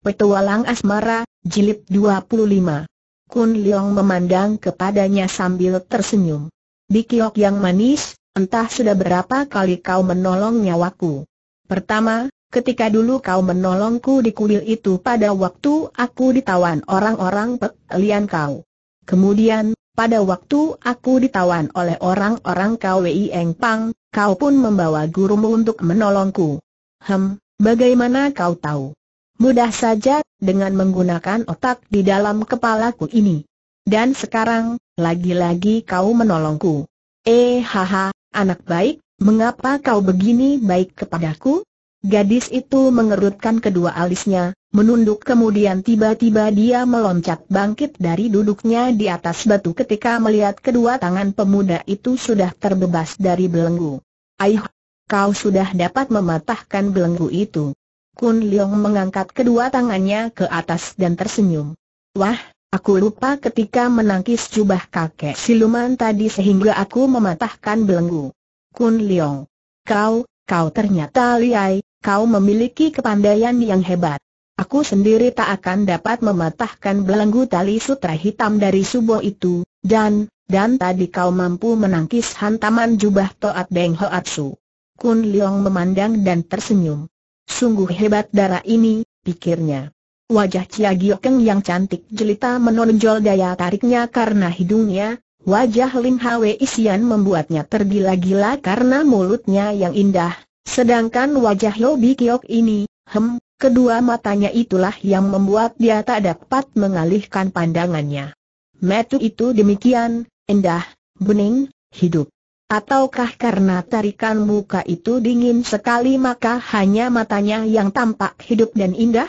Petualang Asmara, Jilid 25 Kun Leong memandang kepadanya sambil tersenyum Bikiok yang manis, entah sudah berapa kali kau menolong nyawaku Pertama, ketika dulu kau menolongku di kuil itu pada waktu aku ditawan orang-orang pelian kau Kemudian, pada waktu aku ditawan oleh orang-orang KWI pang, kau pun membawa gurumu untuk menolongku Hem, bagaimana kau tahu? Mudah saja, dengan menggunakan otak di dalam kepalaku ini. Dan sekarang, lagi-lagi kau menolongku. Eh haha, anak baik, mengapa kau begini baik kepadaku? Gadis itu mengerutkan kedua alisnya, menunduk kemudian tiba-tiba dia meloncat bangkit dari duduknya di atas batu ketika melihat kedua tangan pemuda itu sudah terbebas dari belenggu. Aih, kau sudah dapat mematahkan belenggu itu. Kun Leong mengangkat kedua tangannya ke atas dan tersenyum. Wah, aku lupa ketika menangkis jubah kakek siluman tadi sehingga aku mematahkan belenggu. Kun Leong. Kau, kau ternyata liai, kau memiliki kepandaian yang hebat. Aku sendiri tak akan dapat mematahkan belenggu tali sutra hitam dari subuh itu, dan, dan tadi kau mampu menangkis hantaman jubah Toat Deng Hoatsu. Kun Leong memandang dan tersenyum. Sungguh hebat darah ini, pikirnya. Wajah Cia Giokeng yang cantik jelita menonjol daya tariknya karena hidungnya, wajah Lin Hwe Isian membuatnya tergila-gila karena mulutnya yang indah, sedangkan wajah Yobi Kiok ini, hem, kedua matanya itulah yang membuat dia tak dapat mengalihkan pandangannya. Metu itu demikian, indah, bening, hidup. Ataukah karena tarikan muka itu dingin sekali maka hanya matanya yang tampak hidup dan indah?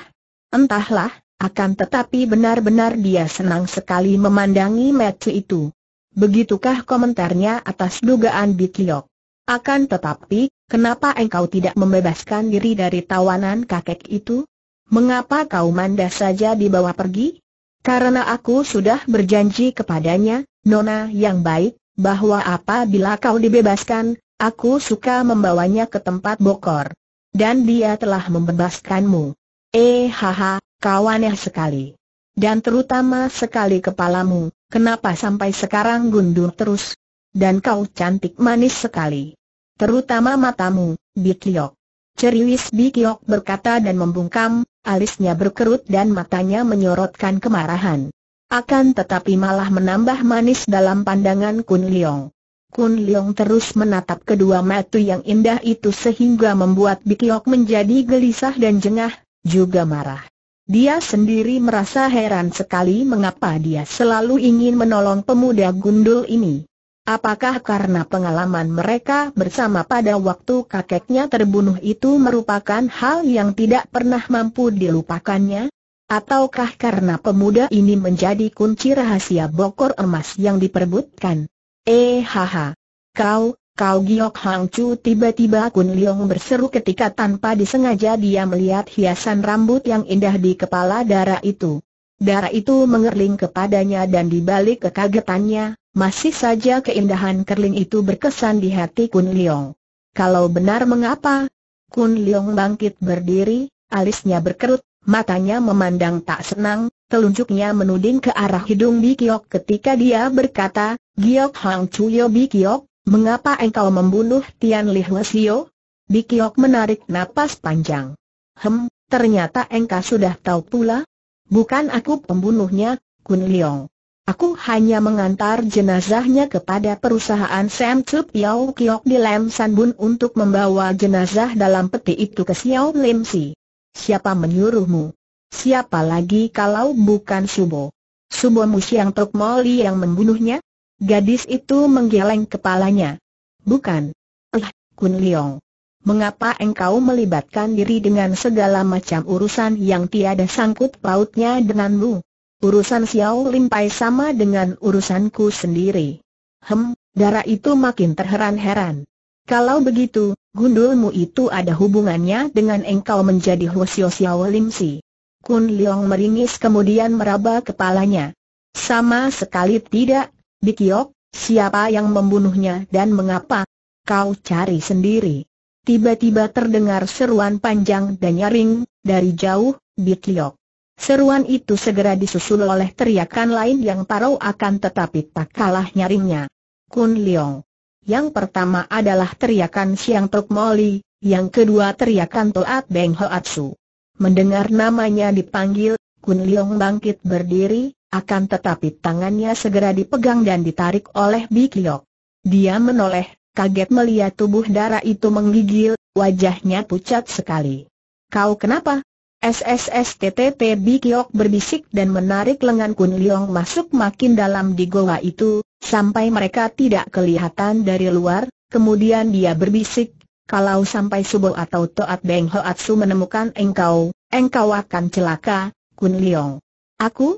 Entahlah, akan tetapi benar-benar dia senang sekali memandangi Matsu itu. Begitukah komentarnya atas dugaan Bikiok? Akan tetapi, kenapa engkau tidak membebaskan diri dari tawanan kakek itu? Mengapa kau manda saja dibawa pergi? Karena aku sudah berjanji kepadanya, Nona yang baik, bahwa apabila kau dibebaskan, aku suka membawanya ke tempat bokor. Dan dia telah membebaskanmu. Eh haha, kau aneh sekali. Dan terutama sekali kepalamu, kenapa sampai sekarang gundul terus? Dan kau cantik manis sekali. Terutama matamu, Bitliok. Ceriwis Bikyok berkata dan membungkam, alisnya berkerut dan matanya menyorotkan kemarahan. Akan tetapi malah menambah manis dalam pandangan Kun Leong. Kun Leong terus menatap kedua mata yang indah itu sehingga membuat Bikiok menjadi gelisah dan jengah, juga marah. Dia sendiri merasa heran sekali mengapa dia selalu ingin menolong pemuda gundul ini. Apakah karena pengalaman mereka bersama pada waktu kakeknya terbunuh itu merupakan hal yang tidak pernah mampu dilupakannya? Ataukah karena pemuda ini menjadi kunci rahasia bokor emas yang diperbutkan? Eh haha. Kau, kau Giok Hang Chu tiba-tiba Kun Leong berseru ketika tanpa disengaja dia melihat hiasan rambut yang indah di kepala darah itu. Darah itu mengerling kepadanya dan dibalik kekagetannya, masih saja keindahan kerling itu berkesan di hati Kun Leong. Kalau benar mengapa? Kun Leong bangkit berdiri, alisnya berkerut, Matanya memandang tak senang, telunjuknya menuding ke arah hidung Bikiok ketika dia berkata, Giok Hang Chuyo Bikiok, mengapa engkau membunuh Tian Li Hwasio? Bikiok menarik napas panjang. Hem, ternyata engkau sudah tahu pula? Bukan aku pembunuhnya, Kun Leong. Aku hanya mengantar jenazahnya kepada perusahaan Sam Chup Yau Kiok di Lam Bun untuk membawa jenazah dalam peti itu ke Xiao Lim Si. Siapa menyuruhmu? Siapa lagi kalau bukan Subo? Subo Musiang Tok Moli yang membunuhnya? Gadis itu menggeleng kepalanya. Bukan. Eh, Kun Leong. Mengapa engkau melibatkan diri dengan segala macam urusan yang tiada sangkut pautnya denganmu? Urusan Xiao Limpai sama dengan urusanku sendiri. Hem, darah itu makin terheran-heran. Kalau begitu, gundulmu itu ada hubungannya dengan engkau menjadi Hwasyo Siawo Lim Si. Kun Leong meringis kemudian meraba kepalanya. Sama sekali tidak, Bikyok, siapa yang membunuhnya dan mengapa? Kau cari sendiri. Tiba-tiba terdengar seruan panjang dan nyaring, dari jauh, Bikyok. Seruan itu segera disusul oleh teriakan lain yang parau akan tetapi tak kalah nyaringnya. Kun Leong. Yang pertama adalah teriakan Siang Tok Moli, yang kedua teriakan Toat Beng Hoatsu. Mendengar namanya dipanggil, Kun Leong bangkit berdiri, akan tetapi tangannya segera dipegang dan ditarik oleh Bik Liok. Dia menoleh, kaget melihat tubuh darah itu menggigil, wajahnya pucat sekali. Kau kenapa? Bi Bikiok berbisik dan menarik lengan Kun Leong masuk makin dalam di goa itu, sampai mereka tidak kelihatan dari luar, kemudian dia berbisik, kalau sampai Subo atau Toat Beng Hoatsu menemukan engkau, engkau akan celaka, Kun Liong. Aku?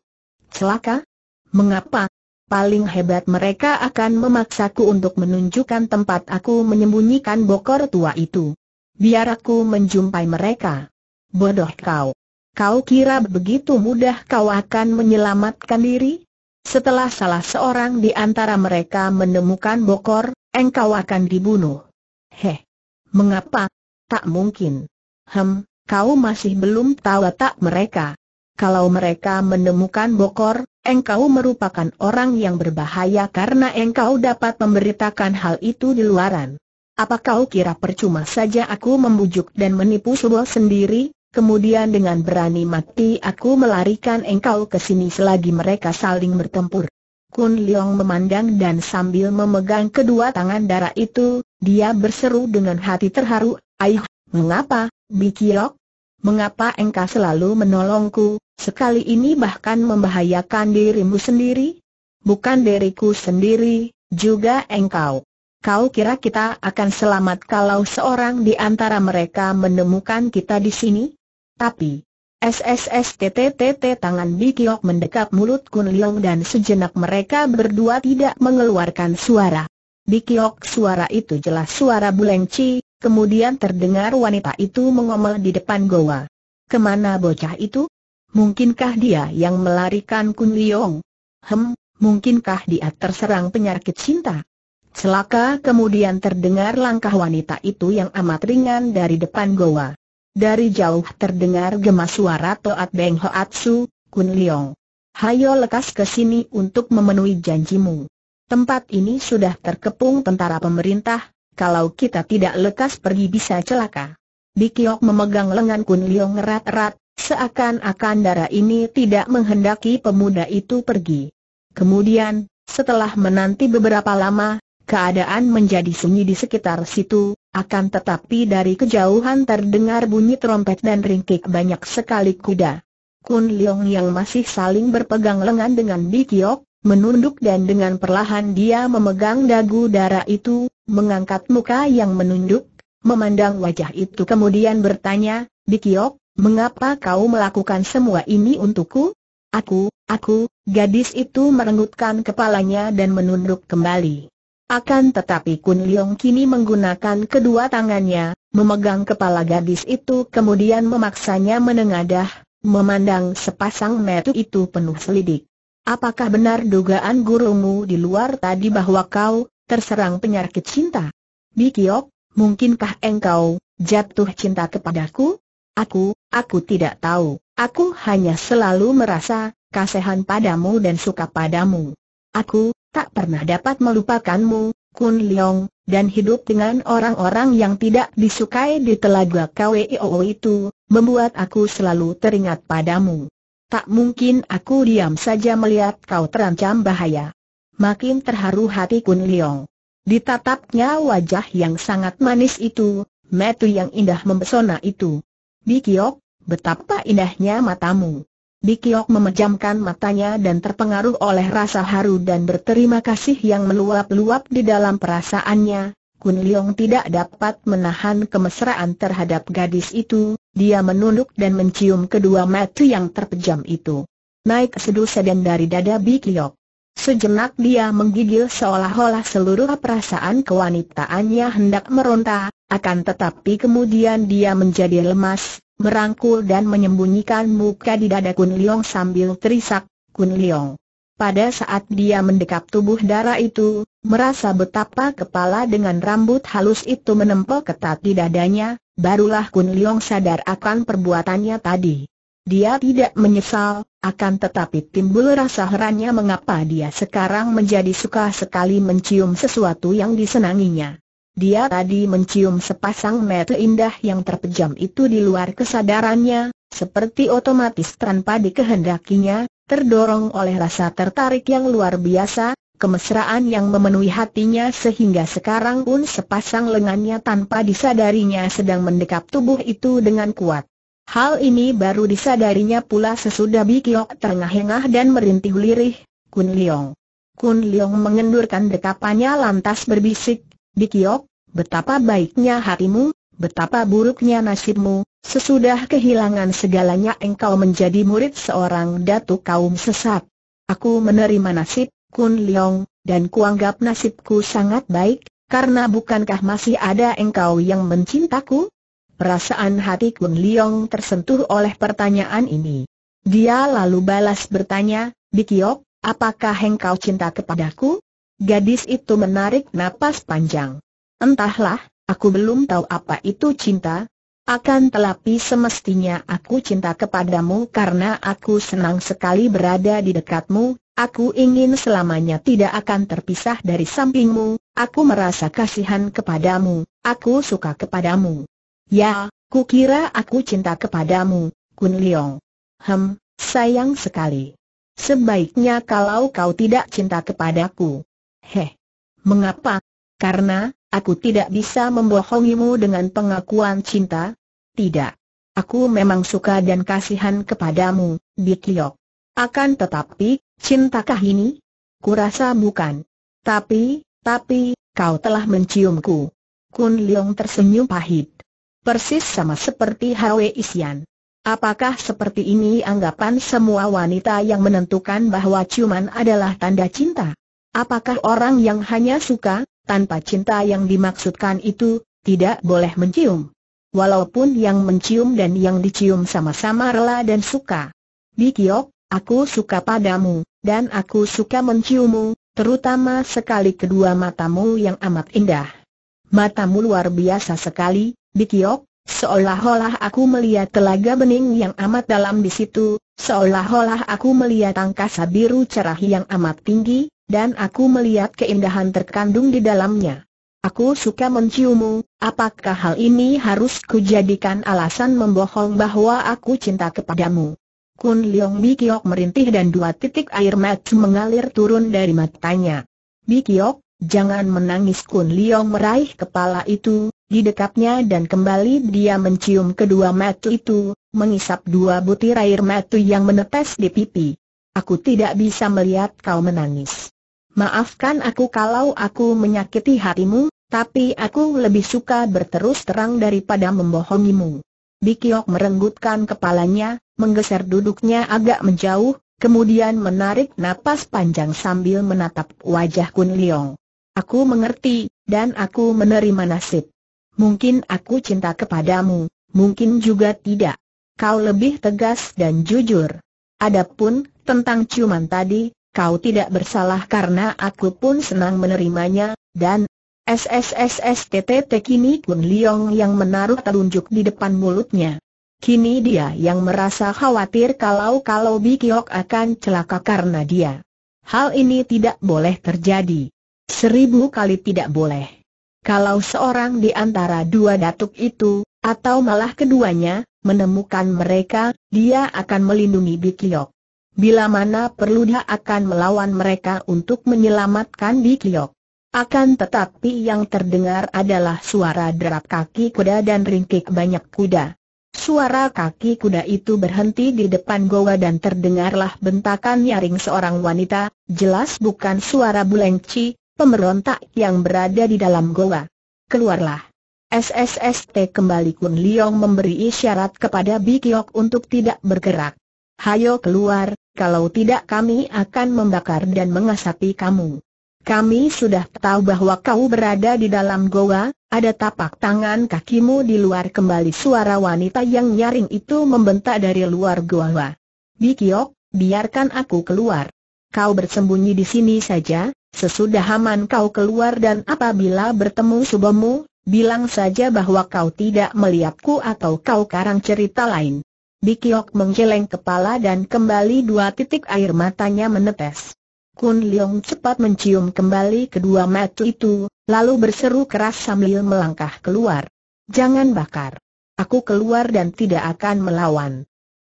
Celaka? Mengapa? Paling hebat mereka akan memaksaku untuk menunjukkan tempat aku menyembunyikan bokor tua itu. Biar aku menjumpai mereka. Bodoh kau. Kau kira begitu mudah kau akan menyelamatkan diri? Setelah salah seorang di antara mereka menemukan Bokor, engkau akan dibunuh. Heh. Mengapa? Tak mungkin. Hem, kau masih belum tahu tak mereka. Kalau mereka menemukan Bokor, engkau merupakan orang yang berbahaya karena engkau dapat memberitakan hal itu di luaran. Apa kau kira percuma saja aku membujuk dan menipu sebuah sendiri? Kemudian dengan berani mati aku melarikan engkau ke sini selagi mereka saling bertempur. Kun Leong memandang dan sambil memegang kedua tangan darah itu, dia berseru dengan hati terharu, Aih, mengapa, Bikiok? Mengapa engkau selalu menolongku, sekali ini bahkan membahayakan dirimu sendiri? Bukan diriku sendiri, juga engkau. Kau kira kita akan selamat kalau seorang di antara mereka menemukan kita di sini? Tapi, SSSTTTT tangan Bikiok mendekap mulut Kun Leong dan sejenak mereka berdua tidak mengeluarkan suara. Bikiok suara itu jelas suara Bulengci, kemudian terdengar wanita itu mengomel di depan goa. Kemana bocah itu? Mungkinkah dia yang melarikan Kun Leong? Hem, mungkinkah dia terserang penyakit cinta? Celaka kemudian terdengar langkah wanita itu yang amat ringan dari depan goa. Dari jauh terdengar gemas suara Toat Beng atsu Kun Liong. Hayo lekas ke sini untuk memenuhi janjimu. Tempat ini sudah terkepung tentara pemerintah, kalau kita tidak lekas pergi bisa celaka. Bikiok memegang lengan Kun Liong erat-erat, seakan-akan darah ini tidak menghendaki pemuda itu pergi. Kemudian, setelah menanti beberapa lama, keadaan menjadi sunyi di sekitar situ, akan tetapi dari kejauhan terdengar bunyi trompet dan ringkik banyak sekali kuda. Kun Leong yang masih saling berpegang lengan dengan Bikiok, menunduk dan dengan perlahan dia memegang dagu darah itu, mengangkat muka yang menunduk, memandang wajah itu kemudian bertanya, Bikiok, mengapa kau melakukan semua ini untukku? Aku, aku, gadis itu merenggutkan kepalanya dan menunduk kembali. Akan tetapi Kun Leong kini menggunakan kedua tangannya, memegang kepala gadis itu kemudian memaksanya menengadah, memandang sepasang metu itu penuh selidik. Apakah benar dugaan gurumu di luar tadi bahwa kau terserang penyakit cinta? Bikiok, mungkinkah engkau jatuh cinta kepadaku? Aku, aku tidak tahu. Aku hanya selalu merasa kasihan padamu dan suka padamu. Aku, tak pernah dapat melupakanmu, Kun Leong, dan hidup dengan orang-orang yang tidak disukai di telaga KWIO itu, membuat aku selalu teringat padamu. Tak mungkin aku diam saja melihat kau terancam bahaya. Makin terharu hati Kun Leong. Ditatapnya wajah yang sangat manis itu, metu yang indah mempesona itu. Bikiok, betapa indahnya matamu. Bikiok memejamkan matanya dan terpengaruh oleh rasa haru dan berterima kasih yang meluap-luap di dalam perasaannya. Kun Leong tidak dapat menahan kemesraan terhadap gadis itu, dia menunduk dan mencium kedua mata yang terpejam itu. Naik seduh sedan dari dada Bikiok. Sejenak dia menggigil seolah-olah seluruh perasaan kewanitaannya hendak meronta, akan tetapi kemudian dia menjadi lemas, merangkul dan menyembunyikan muka di dada Kun Liong sambil terisak, Kun Liong. Pada saat dia mendekap tubuh darah itu, merasa betapa kepala dengan rambut halus itu menempel ketat di dadanya, barulah Kun Liong sadar akan perbuatannya tadi. Dia tidak menyesal, akan tetapi timbul rasa herannya mengapa dia sekarang menjadi suka sekali mencium sesuatu yang disenanginya. Dia tadi mencium sepasang mata indah yang terpejam itu di luar kesadarannya, seperti otomatis tanpa dikehendakinya, terdorong oleh rasa tertarik yang luar biasa, kemesraan yang memenuhi hatinya sehingga sekarang pun sepasang lengannya tanpa disadarinya sedang mendekap tubuh itu dengan kuat. Hal ini baru disadarinya pula sesudah Bikiok terengah-engah dan merintih lirih, Kun Leong. Kun Leong mengendurkan dekapannya lantas berbisik, Bikiok, betapa baiknya hatimu, betapa buruknya nasibmu, sesudah kehilangan segalanya engkau menjadi murid seorang datuk kaum sesat. Aku menerima nasib, Kun Leong, dan kuanggap nasibku sangat baik, karena bukankah masih ada engkau yang mencintaku? Perasaan hati Kun Leong tersentuh oleh pertanyaan ini. Dia lalu balas bertanya, Bikiok, apakah engkau cinta kepadaku? Gadis itu menarik napas panjang. Entahlah, aku belum tahu apa itu cinta. Akan telapi semestinya aku cinta kepadamu karena aku senang sekali berada di dekatmu, Aku ingin selamanya tidak akan terpisah dari sampingmu, aku merasa kasihan kepadamu, aku suka kepadamu. Ya, kukira aku cinta kepadamu, Kun Leong. Hem, sayang sekali. Sebaiknya kalau kau tidak cinta kepadaku, Heh. Mengapa? Karena, aku tidak bisa membohongimu dengan pengakuan cinta. Tidak. Aku memang suka dan kasihan kepadamu, Bitliok. Akan tetapi, cintakah ini? Kurasa bukan. Tapi, tapi, kau telah menciumku. Kun Leong tersenyum pahit. Persis sama seperti Hwe Isian. Apakah seperti ini anggapan semua wanita yang menentukan bahwa ciuman adalah tanda cinta? Apakah orang yang hanya suka, tanpa cinta yang dimaksudkan itu, tidak boleh mencium? Walaupun yang mencium dan yang dicium sama-sama rela dan suka. Bikiok, aku suka padamu, dan aku suka menciummu, terutama sekali kedua matamu yang amat indah. Matamu luar biasa sekali, Bikiok, seolah-olah aku melihat telaga bening yang amat dalam di situ, seolah-olah aku melihat angkasa biru cerah yang amat tinggi, dan aku melihat keindahan terkandung di dalamnya. Aku suka menciummu, apakah hal ini harus kujadikan alasan membohong bahwa aku cinta kepadamu? Kun Leong Bikiok merintih dan dua titik air mata mengalir turun dari matanya. Bikiok, jangan menangis Kun Leong meraih kepala itu, didekapnya dan kembali dia mencium kedua mata itu, mengisap dua butir air mata yang menetes di pipi. Aku tidak bisa melihat kau menangis. Maafkan aku kalau aku menyakiti hatimu, tapi aku lebih suka berterus terang daripada membohongimu. Bikiok merenggutkan kepalanya, menggeser duduknya agak menjauh, kemudian menarik napas panjang sambil menatap wajah Kun Leong. Aku mengerti, dan aku menerima nasib. Mungkin aku cinta kepadamu, mungkin juga tidak. Kau lebih tegas dan jujur. Adapun, tentang ciuman tadi, kau tidak bersalah karena aku pun senang menerimanya, dan SSSSTTT kini Kun Liong yang menaruh telunjuk di depan mulutnya. Kini dia yang merasa khawatir kalau-kalau Bikiok akan celaka karena dia. Hal ini tidak boleh terjadi. Seribu kali tidak boleh. Kalau seorang di antara dua datuk itu, atau malah keduanya, menemukan mereka, dia akan melindungi Bikiok bila mana perlu dia akan melawan mereka untuk menyelamatkan Di Kiok. Akan tetapi yang terdengar adalah suara derap kaki kuda dan ringkik banyak kuda. Suara kaki kuda itu berhenti di depan goa dan terdengarlah bentakan nyaring seorang wanita, jelas bukan suara Bulengci, pemberontak yang berada di dalam goa. Keluarlah. SSST kembali Kun Liong memberi isyarat kepada Bikiok untuk tidak bergerak. Hayo keluar, kalau tidak kami akan membakar dan mengasapi kamu. Kami sudah tahu bahwa kau berada di dalam goa, ada tapak tangan kakimu di luar kembali suara wanita yang nyaring itu membentak dari luar goa. Bikiok, biarkan aku keluar. Kau bersembunyi di sini saja, sesudah aman kau keluar dan apabila bertemu subamu, bilang saja bahwa kau tidak melihatku atau kau karang cerita lain. Bikiok menggeleng kepala dan kembali dua titik air matanya menetes. Kun Leong cepat mencium kembali kedua mata itu, lalu berseru keras sambil melangkah keluar. Jangan bakar. Aku keluar dan tidak akan melawan.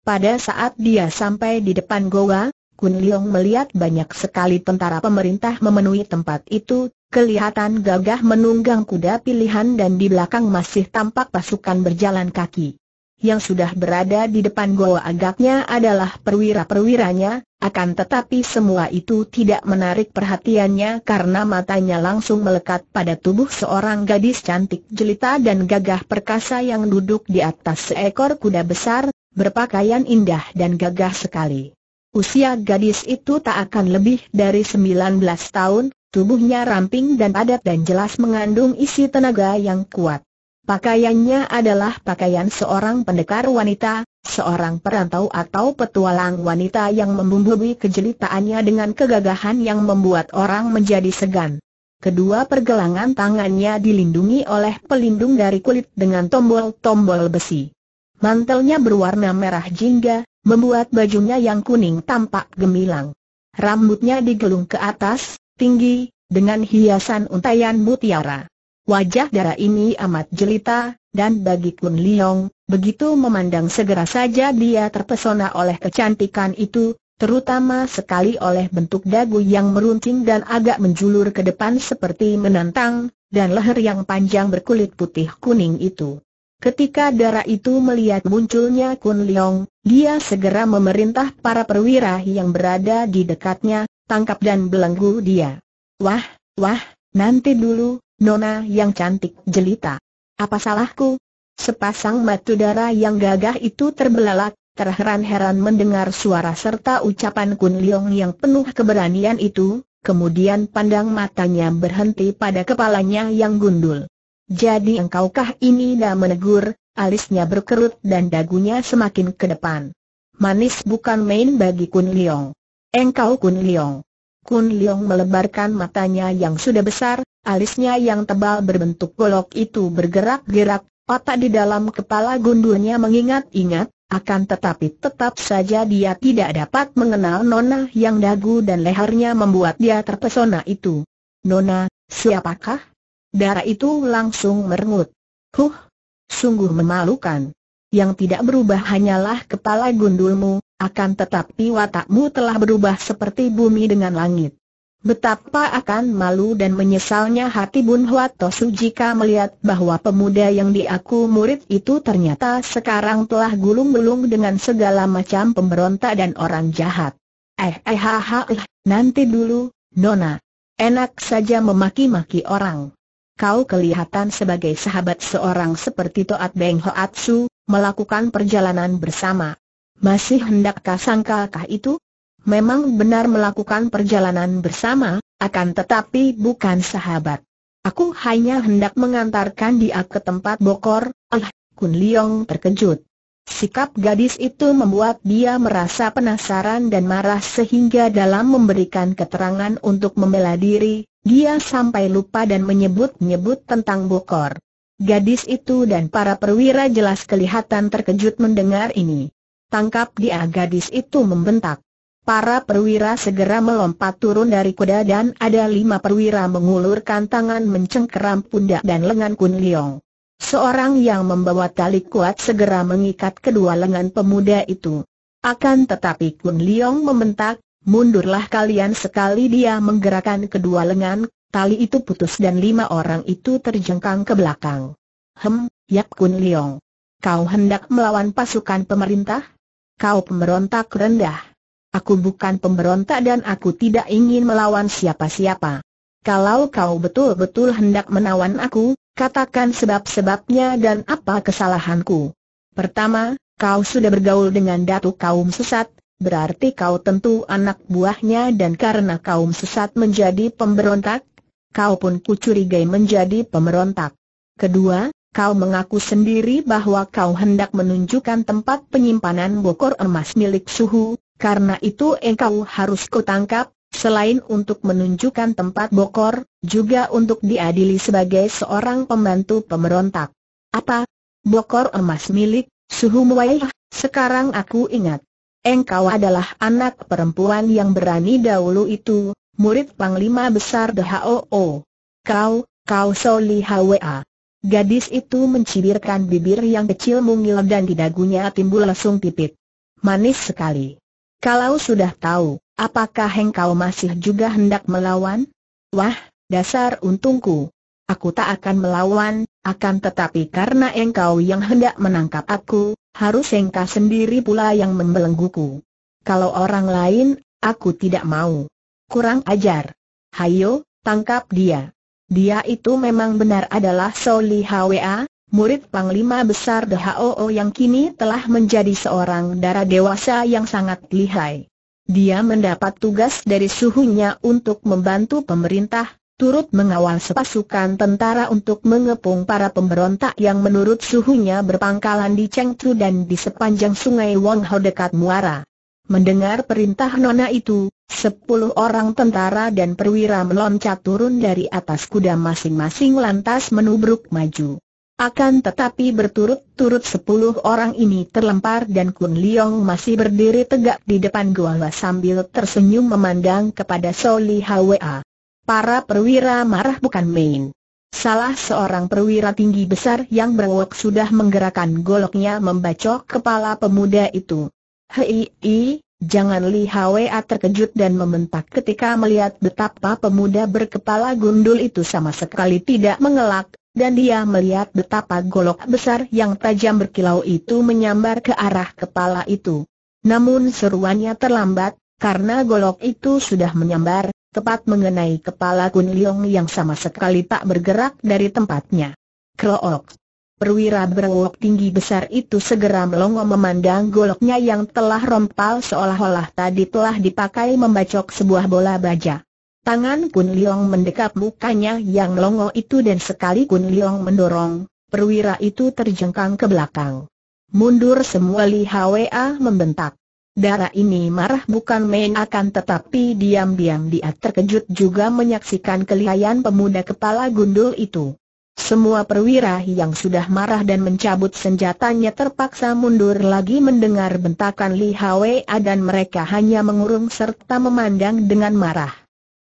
Pada saat dia sampai di depan goa, Kun Leong melihat banyak sekali tentara pemerintah memenuhi tempat itu, kelihatan gagah menunggang kuda pilihan dan di belakang masih tampak pasukan berjalan kaki. Yang sudah berada di depan goa agaknya adalah perwira-perwiranya, akan tetapi semua itu tidak menarik perhatiannya karena matanya langsung melekat pada tubuh seorang gadis cantik jelita dan gagah perkasa yang duduk di atas seekor kuda besar, berpakaian indah dan gagah sekali. Usia gadis itu tak akan lebih dari 19 tahun, tubuhnya ramping dan padat dan jelas mengandung isi tenaga yang kuat. Pakaiannya adalah pakaian seorang pendekar wanita, seorang perantau atau petualang wanita yang membumbui kejelitaannya dengan kegagahan yang membuat orang menjadi segan. Kedua pergelangan tangannya dilindungi oleh pelindung dari kulit dengan tombol-tombol besi. Mantelnya berwarna merah jingga, membuat bajunya yang kuning tampak gemilang. Rambutnya digelung ke atas, tinggi, dengan hiasan untayan mutiara. Wajah darah ini amat jelita, dan bagi Kun Liong, begitu memandang segera saja dia terpesona oleh kecantikan itu, terutama sekali oleh bentuk dagu yang meruncing dan agak menjulur ke depan seperti menantang, dan leher yang panjang berkulit putih kuning itu. Ketika darah itu melihat munculnya Kun Liong, dia segera memerintah para perwira yang berada di dekatnya, tangkap dan belenggu dia. Wah, wah, nanti dulu, Nona yang cantik jelita. Apa salahku? Sepasang mata darah yang gagah itu terbelalak, terheran-heran mendengar suara serta ucapan Kun Liang yang penuh keberanian itu, kemudian pandang matanya berhenti pada kepalanya yang gundul. Jadi engkaukah ini dah menegur, alisnya berkerut dan dagunya semakin ke depan. Manis bukan main bagi Kun Liang. Engkau Kun Liang. Kun Leong melebarkan matanya yang sudah besar, alisnya yang tebal berbentuk golok itu bergerak-gerak, otak di dalam kepala gundulnya mengingat-ingat, akan tetapi tetap saja dia tidak dapat mengenal Nona yang dagu dan lehernya membuat dia terpesona itu. Nona, siapakah? Darah itu langsung merengut. Huh, sungguh memalukan yang tidak berubah hanyalah kepala gundulmu, akan tetapi watakmu telah berubah seperti bumi dengan langit. Betapa akan malu dan menyesalnya hati Bun Huatosu jika melihat bahwa pemuda yang diaku murid itu ternyata sekarang telah gulung-gulung dengan segala macam pemberontak dan orang jahat. Eh eh ha ha eh, nanti dulu, Nona. Enak saja memaki-maki orang. Kau kelihatan sebagai sahabat seorang seperti Toat Beng Hoatsu, melakukan perjalanan bersama. Masih hendakkah sangkalkah itu? Memang benar melakukan perjalanan bersama, akan tetapi bukan sahabat. Aku hanya hendak mengantarkan dia ke tempat bokor, ah, Kun Leong terkejut. Sikap gadis itu membuat dia merasa penasaran dan marah sehingga dalam memberikan keterangan untuk membela diri, dia sampai lupa dan menyebut-nyebut tentang Bokor. Gadis itu dan para perwira jelas kelihatan terkejut mendengar ini. Tangkap dia gadis itu membentak. Para perwira segera melompat turun dari kuda dan ada lima perwira mengulurkan tangan mencengkeram pundak dan lengan Kun Liong. Seorang yang membawa tali kuat segera mengikat kedua lengan pemuda itu. Akan tetapi Kun Liong membentak, mundurlah kalian sekali dia menggerakkan kedua lengan, Tali itu putus dan lima orang itu terjengkang ke belakang. Hem, Yap Kun Leong. Kau hendak melawan pasukan pemerintah? Kau pemberontak rendah. Aku bukan pemberontak dan aku tidak ingin melawan siapa-siapa. Kalau kau betul-betul hendak menawan aku, katakan sebab-sebabnya dan apa kesalahanku. Pertama, kau sudah bergaul dengan datu kaum sesat, berarti kau tentu anak buahnya dan karena kaum sesat menjadi pemberontak, kau pun kucurigai menjadi pemberontak. Kedua, kau mengaku sendiri bahwa kau hendak menunjukkan tempat penyimpanan bokor emas milik suhu, karena itu engkau harus kutangkap, selain untuk menunjukkan tempat bokor, juga untuk diadili sebagai seorang pembantu pemberontak. Apa? Bokor emas milik, suhu muayah, sekarang aku ingat. Engkau adalah anak perempuan yang berani dahulu itu, murid Panglima Besar DHOO. Kau, kau Soli Hwa. Gadis itu mencibirkan bibir yang kecil mungil dan di dagunya timbul lesung pipit. Manis sekali. Kalau sudah tahu, apakah engkau masih juga hendak melawan? Wah, dasar untungku. Aku tak akan melawan, akan tetapi karena engkau yang hendak menangkap aku, harus engkau sendiri pula yang membelengguku. Kalau orang lain, aku tidak mau kurang ajar. Hayo, tangkap dia. Dia itu memang benar adalah Soli Hwa, murid Panglima Besar Hoo yang kini telah menjadi seorang darah dewasa yang sangat lihai. Dia mendapat tugas dari suhunya untuk membantu pemerintah, turut mengawal sepasukan tentara untuk mengepung para pemberontak yang menurut suhunya berpangkalan di Chengtu dan di sepanjang sungai Wangho dekat Muara. Mendengar perintah Nona itu, Sepuluh orang tentara dan perwira meloncat turun dari atas kuda masing-masing lantas menubruk maju. Akan tetapi berturut-turut sepuluh orang ini terlempar dan Kun Leong masih berdiri tegak di depan gua sambil tersenyum memandang kepada Soli Hwa. Para perwira marah bukan main. Salah seorang perwira tinggi besar yang berwok sudah menggerakkan goloknya membacok kepala pemuda itu. Hei, Jangan Li Hwa terkejut dan membentak ketika melihat betapa pemuda berkepala gundul itu sama sekali tidak mengelak, dan dia melihat betapa golok besar yang tajam berkilau itu menyambar ke arah kepala itu. Namun seruannya terlambat, karena golok itu sudah menyambar, tepat mengenai kepala Kun Leong yang sama sekali tak bergerak dari tempatnya. Krook. Perwira berengok tinggi besar itu segera melongo memandang goloknya yang telah rompal seolah-olah tadi telah dipakai membacok sebuah bola baja. Tangan Kun Liong mendekap mukanya yang melongo itu dan sekali Kun Liong mendorong, perwira itu terjengkang ke belakang. Mundur semua Li Hwa membentak. Darah ini marah bukan main akan tetapi diam-diam dia terkejut juga menyaksikan kelihayan pemuda kepala gundul itu. Semua perwira yang sudah marah dan mencabut senjatanya terpaksa mundur lagi mendengar bentakan Li Hwa dan mereka hanya mengurung serta memandang dengan marah.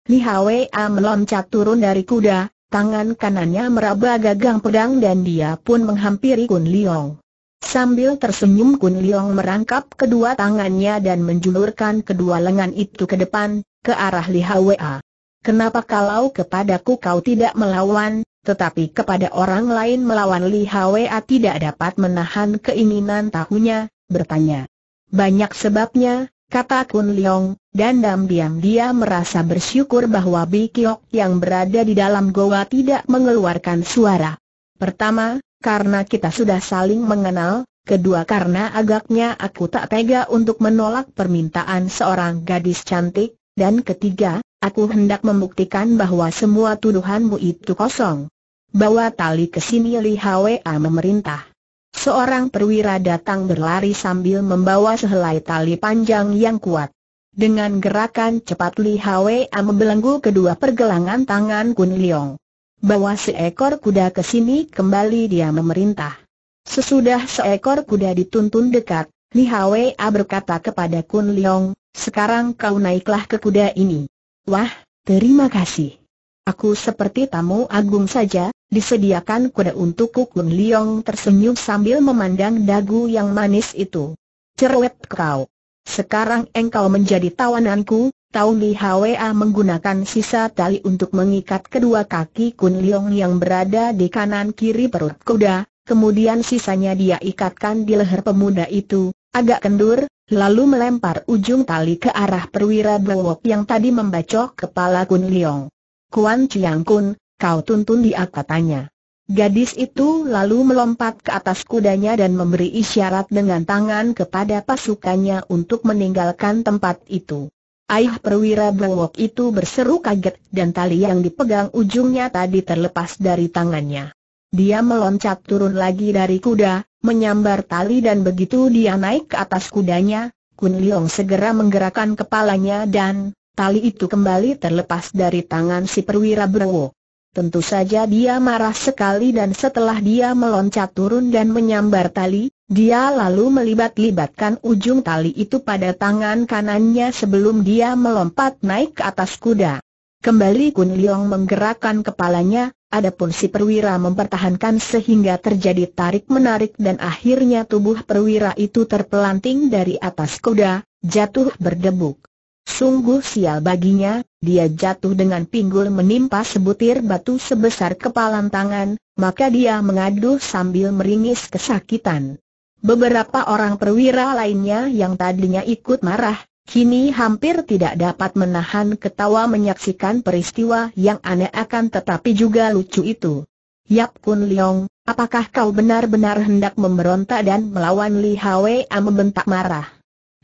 Li Hwa meloncat turun dari kuda, tangan kanannya meraba gagang pedang dan dia pun menghampiri Kun Liong. Sambil tersenyum Kun Liong merangkap kedua tangannya dan menjulurkan kedua lengan itu ke depan, ke arah Li Hwa. Kenapa kalau kepadaku kau tidak melawan, tetapi kepada orang lain melawan Li Hwa tidak dapat menahan keinginan tahunya, bertanya. Banyak sebabnya, kata Kun Leong, dan diam-diam dia merasa bersyukur bahwa Bi Kiok yang berada di dalam goa tidak mengeluarkan suara. Pertama, karena kita sudah saling mengenal, Kedua karena agaknya aku tak tega untuk menolak permintaan seorang gadis cantik, dan ketiga, Aku hendak membuktikan bahwa semua tuduhanmu itu kosong. Bawa tali ke sini Li Hwa memerintah. Seorang perwira datang berlari sambil membawa sehelai tali panjang yang kuat. Dengan gerakan cepat Li Hwa membelenggu kedua pergelangan tangan Kun Liong. Bawa seekor kuda ke sini kembali dia memerintah. Sesudah seekor kuda dituntun dekat, Li Hwa berkata kepada Kun Liong, sekarang kau naiklah ke kuda ini. Wah, terima kasih. Aku seperti tamu agung saja, disediakan kuda untukku Kun Liong tersenyum sambil memandang dagu yang manis itu. Cerewet kau. Sekarang engkau menjadi tawananku, Tau Li Hwa menggunakan sisa tali untuk mengikat kedua kaki Kun Liong yang berada di kanan kiri perut kuda, kemudian sisanya dia ikatkan di leher pemuda itu, agak kendur, lalu melempar ujung tali ke arah perwira Brewok yang tadi membacok kepala Kun Liong. Kuan Chiang Kun, kau tuntun dia katanya. Gadis itu lalu melompat ke atas kudanya dan memberi isyarat dengan tangan kepada pasukannya untuk meninggalkan tempat itu. Ayah perwira bewok itu berseru kaget dan tali yang dipegang ujungnya tadi terlepas dari tangannya. Dia meloncat turun lagi dari kuda, menyambar tali dan begitu dia naik ke atas kudanya, Kun Liong segera menggerakkan kepalanya dan tali itu kembali terlepas dari tangan si perwira Browo. Tentu saja dia marah sekali dan setelah dia meloncat turun dan menyambar tali, dia lalu melibat-libatkan ujung tali itu pada tangan kanannya sebelum dia melompat naik ke atas kuda. Kembali Kun Liong menggerakkan kepalanya, adapun si perwira mempertahankan sehingga terjadi tarik-menarik dan akhirnya tubuh perwira itu terpelanting dari atas kuda, jatuh berdebuk. Sungguh sial baginya, dia jatuh dengan pinggul menimpa sebutir batu sebesar kepalan tangan, maka dia mengaduh sambil meringis kesakitan. Beberapa orang perwira lainnya yang tadinya ikut marah, Kini hampir tidak dapat menahan ketawa menyaksikan peristiwa yang aneh akan tetapi juga lucu itu. Yap Kun Leong, apakah kau benar-benar hendak memberontak dan melawan Li A membentak marah?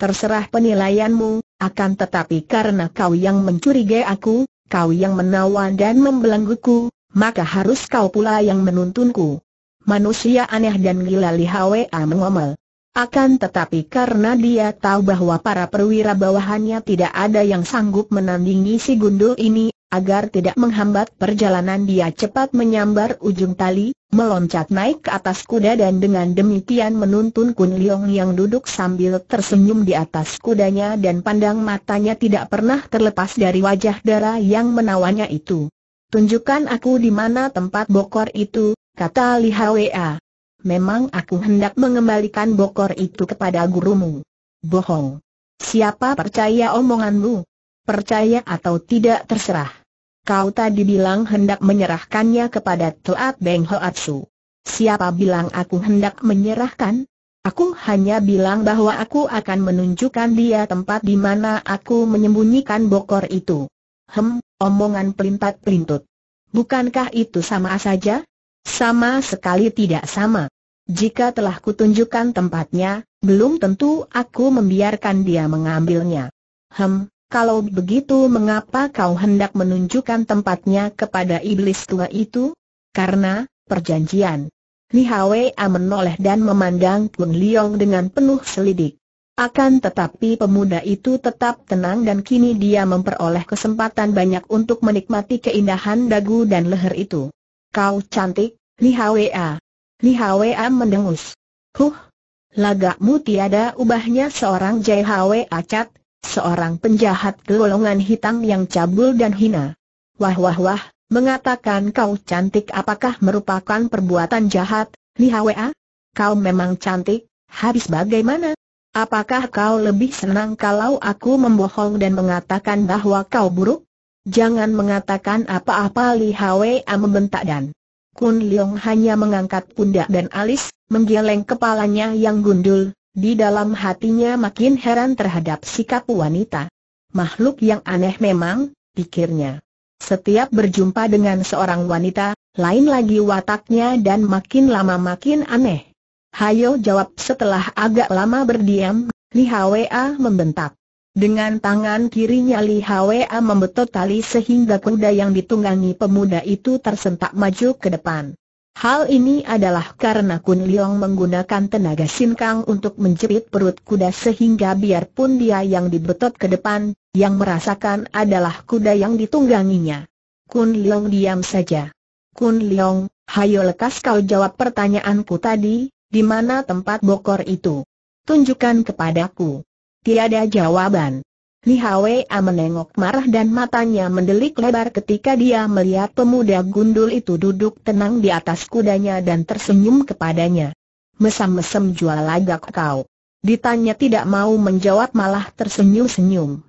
Terserah penilaianmu, akan tetapi karena kau yang mencurigai aku, kau yang menawan dan membelengguku, maka harus kau pula yang menuntunku. Manusia aneh dan gila Li A mengomel. Akan tetapi karena dia tahu bahwa para perwira bawahannya tidak ada yang sanggup menandingi si gundul ini, agar tidak menghambat perjalanan dia cepat menyambar ujung tali, meloncat naik ke atas kuda dan dengan demikian menuntun Kun Leong yang duduk sambil tersenyum di atas kudanya dan pandang matanya tidak pernah terlepas dari wajah darah yang menawannya itu. Tunjukkan aku di mana tempat bokor itu, kata Li Hwa memang aku hendak mengembalikan bokor itu kepada gurumu. Bohong. Siapa percaya omonganmu? Percaya atau tidak terserah. Kau tadi bilang hendak menyerahkannya kepada Tuat Beng Hoatsu. Siapa bilang aku hendak menyerahkan? Aku hanya bilang bahwa aku akan menunjukkan dia tempat di mana aku menyembunyikan bokor itu. Hem, omongan pelintat-pelintut. Bukankah itu sama saja? Sama sekali tidak sama. Jika telah kutunjukkan tempatnya, belum tentu aku membiarkan dia mengambilnya. Hem, kalau begitu mengapa kau hendak menunjukkan tempatnya kepada iblis tua itu? Karena, perjanjian. Li Hwa menoleh dan memandang Kun Liong dengan penuh selidik. Akan tetapi pemuda itu tetap tenang dan kini dia memperoleh kesempatan banyak untuk menikmati keindahan dagu dan leher itu. Kau cantik, Li Hwa. Li Hwa mendengus. Huh, lagakmu tiada ubahnya seorang Jai Hwa Acat, seorang penjahat golongan hitam yang cabul dan hina. Wah wah wah, mengatakan kau cantik apakah merupakan perbuatan jahat, Li Hwa? Kau memang cantik, habis bagaimana? Apakah kau lebih senang kalau aku membohong dan mengatakan bahwa kau buruk? Jangan mengatakan apa-apa Li Hwa membentak dan Kun Leong hanya mengangkat pundak dan alis, menggeleng kepalanya yang gundul, di dalam hatinya makin heran terhadap sikap wanita. Makhluk yang aneh memang, pikirnya. Setiap berjumpa dengan seorang wanita, lain lagi wataknya dan makin lama makin aneh. Hayo jawab setelah agak lama berdiam, Li Hwa membentak. Dengan tangan kirinya Li Hwa membetot tali sehingga kuda yang ditunggangi pemuda itu tersentak maju ke depan. Hal ini adalah karena Kun Leong menggunakan tenaga sinkang untuk menjerit perut kuda sehingga biarpun dia yang dibetot ke depan, yang merasakan adalah kuda yang ditungganginya. Kun Leong diam saja. Kun Leong, hayo lekas kau jawab pertanyaanku tadi, di mana tempat bokor itu? Tunjukkan kepadaku. Tiada jawaban. Li Hwa menengok marah dan matanya mendelik lebar ketika dia melihat pemuda gundul itu duduk tenang di atas kudanya dan tersenyum kepadanya. Mesam-mesam jual lagak kau. Ditanya tidak mau menjawab malah tersenyum-senyum.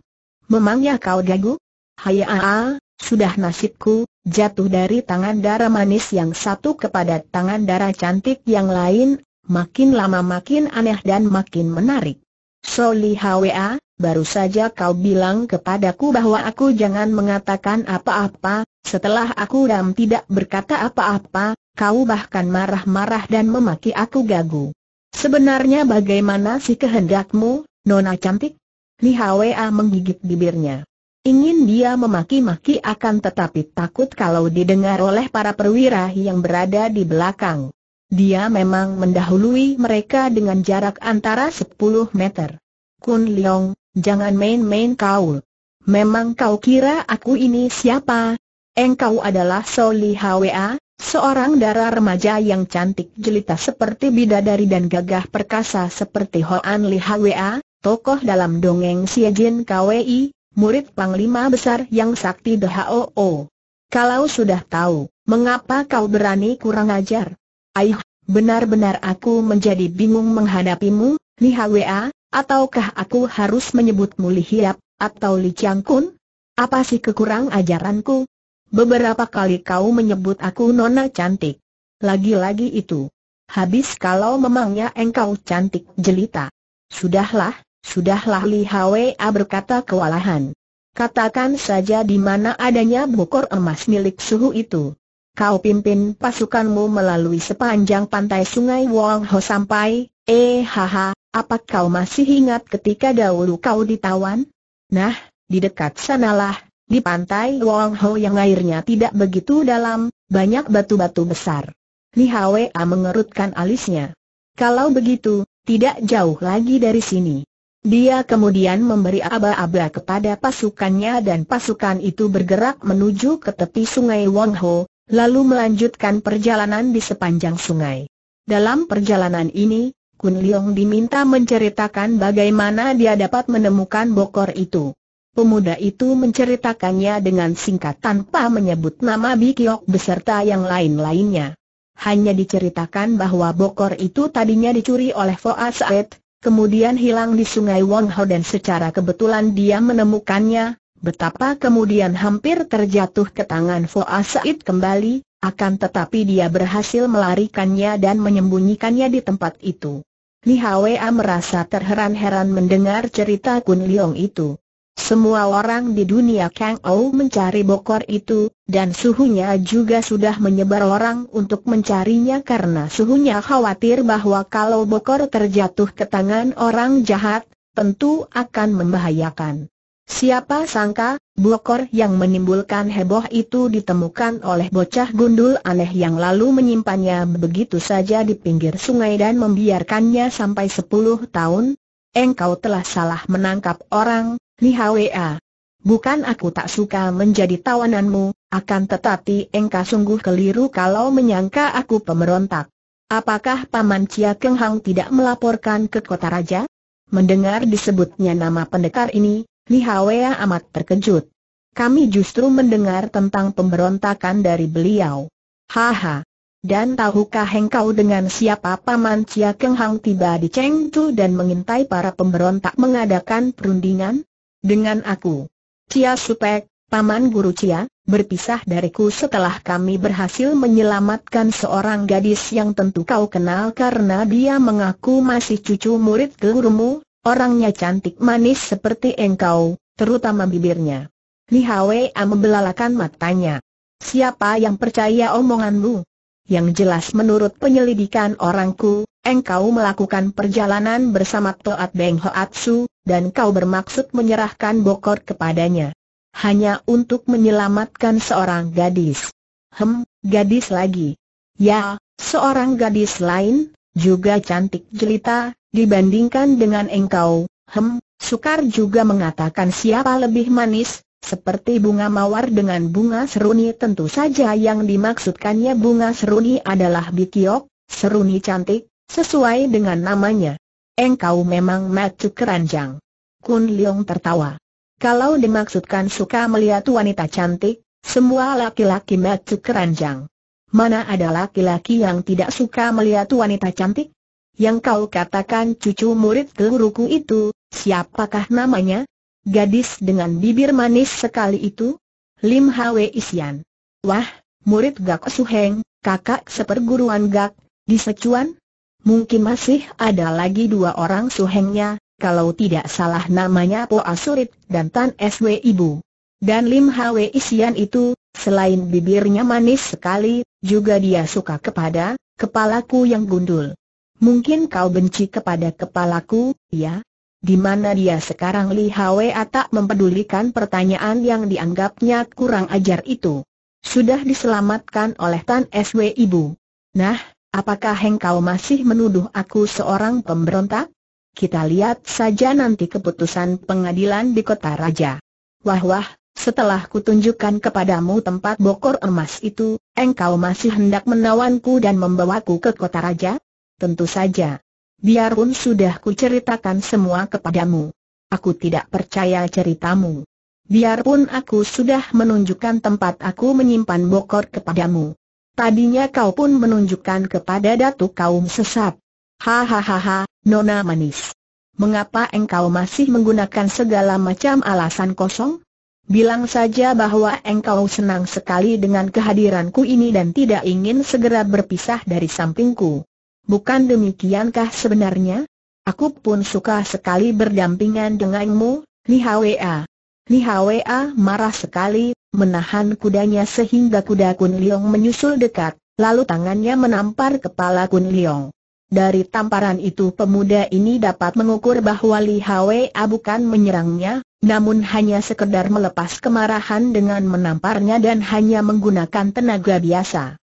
Memangnya kau gagu? Hai Aa, sudah nasibku, jatuh dari tangan darah manis yang satu kepada tangan darah cantik yang lain, makin lama makin aneh dan makin menarik. Soli Hwa, baru saja kau bilang kepadaku bahwa aku jangan mengatakan apa-apa, setelah aku dam tidak berkata apa-apa, kau bahkan marah-marah dan memaki aku gagu. Sebenarnya bagaimana sih kehendakmu, Nona cantik? Li Hwa menggigit bibirnya. Ingin dia memaki-maki akan tetapi takut kalau didengar oleh para perwira yang berada di belakang. Dia memang mendahului mereka dengan jarak antara 10 meter. Kun Leong, jangan main-main kau. Memang kau kira aku ini siapa? Engkau adalah Soli Hwa, seorang dara remaja yang cantik jelita seperti bidadari dan gagah perkasa seperti Hoan Li Hwa, tokoh dalam dongeng Siajin Kwei, murid panglima besar yang sakti The Hoo. Kalau sudah tahu, mengapa kau berani kurang ajar? Aih, benar-benar aku menjadi bingung menghadapimu, Li Hwa, ataukah aku harus menyebutmu Li Hiap, atau Li Chiang Kun? Apa sih kekurang ajaranku? Beberapa kali kau menyebut aku nona cantik. Lagi-lagi itu. Habis kalau memangnya engkau cantik jelita. Sudahlah, sudahlah Li Hwa berkata kewalahan. Katakan saja di mana adanya bukor emas milik suhu itu. Kau pimpin pasukanmu melalui sepanjang pantai sungai Wong Ho sampai, eh haha, apa kau masih ingat ketika dahulu kau ditawan? Nah, di dekat sanalah, di pantai Wong Ho yang airnya tidak begitu dalam, banyak batu-batu besar. Ni Hwa mengerutkan alisnya. Kalau begitu, tidak jauh lagi dari sini. Dia kemudian memberi aba-aba kepada pasukannya dan pasukan itu bergerak menuju ke tepi sungai Wong Ho, lalu melanjutkan perjalanan di sepanjang sungai. Dalam perjalanan ini, Kun Leong diminta menceritakan bagaimana dia dapat menemukan bokor itu. Pemuda itu menceritakannya dengan singkat tanpa menyebut nama Bikiok beserta yang lain-lainnya. Hanya diceritakan bahwa bokor itu tadinya dicuri oleh Foa Saed, kemudian hilang di sungai Wong dan secara kebetulan dia menemukannya, Betapa kemudian hampir terjatuh ke tangan Foa Said kembali, akan tetapi dia berhasil melarikannya dan menyembunyikannya di tempat itu. Li Hwa merasa terheran-heran mendengar cerita Kun Leong itu. Semua orang di dunia Kang Ou mencari bokor itu, dan suhunya juga sudah menyebar orang untuk mencarinya karena suhunya khawatir bahwa kalau bokor terjatuh ke tangan orang jahat, tentu akan membahayakan. Siapa sangka, blokor yang menimbulkan heboh itu ditemukan oleh bocah gundul aneh yang lalu menyimpannya begitu saja di pinggir sungai dan membiarkannya sampai sepuluh tahun? Engkau telah salah menangkap orang, Li Hwa. Bukan aku tak suka menjadi tawananmu, akan tetapi engkau sungguh keliru kalau menyangka aku pemberontak. Apakah Paman Cia Keng Hang tidak melaporkan ke kota raja? Mendengar disebutnya nama pendekar ini, Li Hwa amat terkejut. Kami justru mendengar tentang pemberontakan dari beliau. Haha. Dan tahukah engkau dengan siapa Paman Cia Keng Hang tiba di Chengdu dan mengintai para pemberontak mengadakan perundingan? Dengan aku. Cia Supek, Paman Guru Cia, berpisah dariku setelah kami berhasil menyelamatkan seorang gadis yang tentu kau kenal karena dia mengaku masih cucu murid gurumu, Orangnya cantik manis seperti engkau, terutama bibirnya. Li Hwa membelalakan matanya. Siapa yang percaya omonganmu? Yang jelas menurut penyelidikan orangku, engkau melakukan perjalanan bersama Toat Beng Hoatsu, dan kau bermaksud menyerahkan Bokor kepadanya. Hanya untuk menyelamatkan seorang gadis. Hem, gadis lagi. Ya, seorang gadis lain, juga cantik jelita, Dibandingkan dengan engkau, hem, sukar juga mengatakan siapa lebih manis, seperti bunga mawar dengan bunga seruni tentu saja yang dimaksudkannya bunga seruni adalah bikiok, seruni cantik, sesuai dengan namanya. Engkau memang macu keranjang. Kun Leong tertawa. Kalau dimaksudkan suka melihat wanita cantik, semua laki-laki macu keranjang. Mana ada laki-laki yang tidak suka melihat wanita cantik? yang kau katakan cucu murid guruku itu, siapakah namanya? Gadis dengan bibir manis sekali itu? Lim Hwe Isian. Wah, murid Gak Suheng, kakak seperguruan Gak, di Secuan? Mungkin masih ada lagi dua orang Suhengnya, kalau tidak salah namanya Po Asurit dan Tan SW Ibu. Dan Lim Hwe Isian itu, selain bibirnya manis sekali, juga dia suka kepada kepalaku yang gundul. Mungkin kau benci kepada kepalaku, ya? Di mana dia sekarang Li Hwa tak mempedulikan pertanyaan yang dianggapnya kurang ajar itu. Sudah diselamatkan oleh Tan SW Ibu. Nah, apakah engkau masih menuduh aku seorang pemberontak? Kita lihat saja nanti keputusan pengadilan di kota raja. Wah wah, setelah kutunjukkan kepadamu tempat bokor emas itu, engkau masih hendak menawanku dan membawaku ke kota raja? Tentu saja. Biarpun sudah kuceritakan semua kepadamu. Aku tidak percaya ceritamu. Biarpun aku sudah menunjukkan tempat aku menyimpan bokor kepadamu. Tadinya kau pun menunjukkan kepada datu kaum sesat. Hahaha, nona manis. Mengapa engkau masih menggunakan segala macam alasan kosong? Bilang saja bahwa engkau senang sekali dengan kehadiranku ini dan tidak ingin segera berpisah dari sampingku. Bukan demikiankah sebenarnya? Aku pun suka sekali berdampingan denganmu, Li Hwa. Li Hwa marah sekali, menahan kudanya sehingga kuda Kun Leong menyusul dekat, lalu tangannya menampar kepala Kun Leong. Dari tamparan itu pemuda ini dapat mengukur bahwa Li Hwa bukan menyerangnya, namun hanya sekedar melepas kemarahan dengan menamparnya dan hanya menggunakan tenaga biasa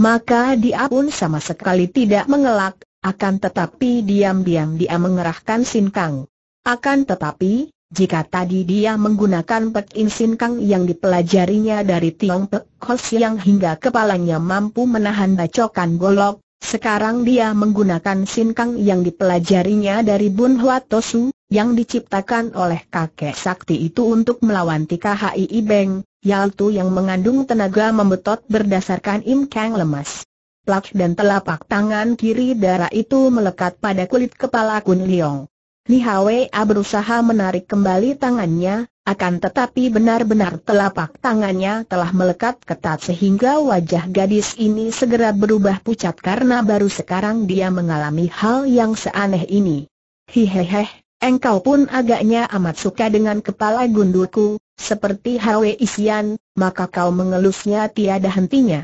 maka dia pun sama sekali tidak mengelak, akan tetapi diam-diam dia mengerahkan sinkang. Akan tetapi, jika tadi dia menggunakan Pek In Sin Kang yang dipelajarinya dari Tiong Pek Kos yang hingga kepalanya mampu menahan bacokan golok, sekarang dia menggunakan Sin Kang yang dipelajarinya dari Bun Hwa Tosu, yang diciptakan oleh kakek sakti itu untuk melawan Tika Hai Ibeng, Yaltu yang mengandung tenaga membetot berdasarkan Im Kang lemas. Plak dan telapak tangan kiri darah itu melekat pada kulit kepala Kun Liyong. Li Hwa berusaha menarik kembali tangannya, akan tetapi benar-benar telapak tangannya telah melekat ketat sehingga wajah gadis ini segera berubah pucat karena baru sekarang dia mengalami hal yang seaneh ini. Hihehe, engkau pun agaknya amat suka dengan kepala gundulku seperti Hwe Isian, maka kau mengelusnya tiada hentinya.